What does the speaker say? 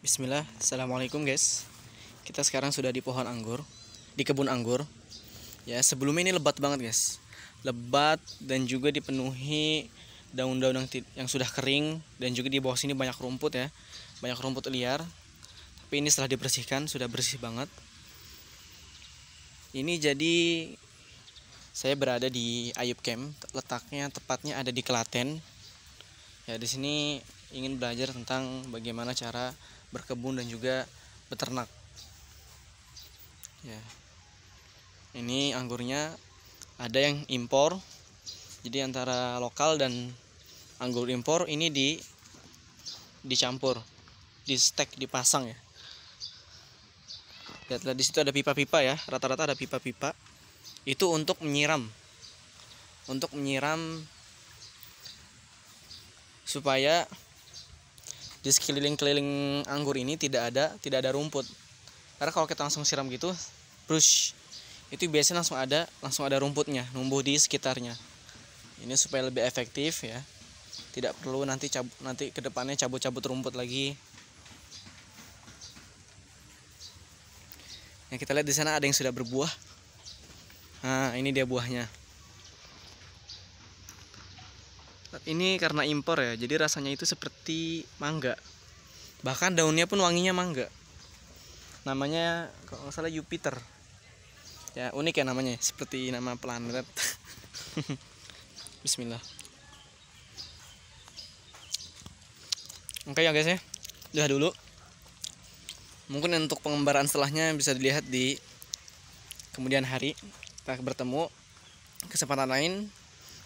Bismillah, Assalamualaikum guys Kita sekarang sudah di pohon anggur Di kebun anggur Ya sebelumnya ini lebat banget guys Lebat dan juga dipenuhi daun-daun yang, yang sudah kering Dan juga di bawah sini banyak rumput ya Banyak rumput liar Tapi ini setelah dibersihkan sudah bersih banget Ini jadi Saya berada di Ayub Camp Letaknya tepatnya ada di Kelaten Ya di sini ingin belajar tentang bagaimana cara berkebun dan juga beternak. Ya. Ini anggurnya ada yang impor. Jadi antara lokal dan anggur impor ini di dicampur, di stek, dipasang ya. Lihatlah di situ ada pipa-pipa ya, rata-rata ada pipa-pipa. Itu untuk menyiram. Untuk menyiram supaya di sekeliling-keliling anggur ini tidak ada tidak ada rumput karena kalau kita langsung siram gitu brush itu biasanya langsung ada langsung ada rumputnya numbuh di sekitarnya ini supaya lebih efektif ya tidak perlu nanti cabut, nanti kedepannya cabut-cabut rumput lagi yang kita lihat di sana ada yang sudah berbuah nah ini dia buahnya ini karena impor ya jadi rasanya itu seperti mangga bahkan daunnya pun wanginya mangga namanya kalau nggak salah Jupiter ya unik ya namanya seperti nama planet Bismillah Oke ya guys ya Udah dulu Mungkin untuk pengembaraan setelahnya bisa dilihat di Kemudian hari Kita bertemu Kesempatan lain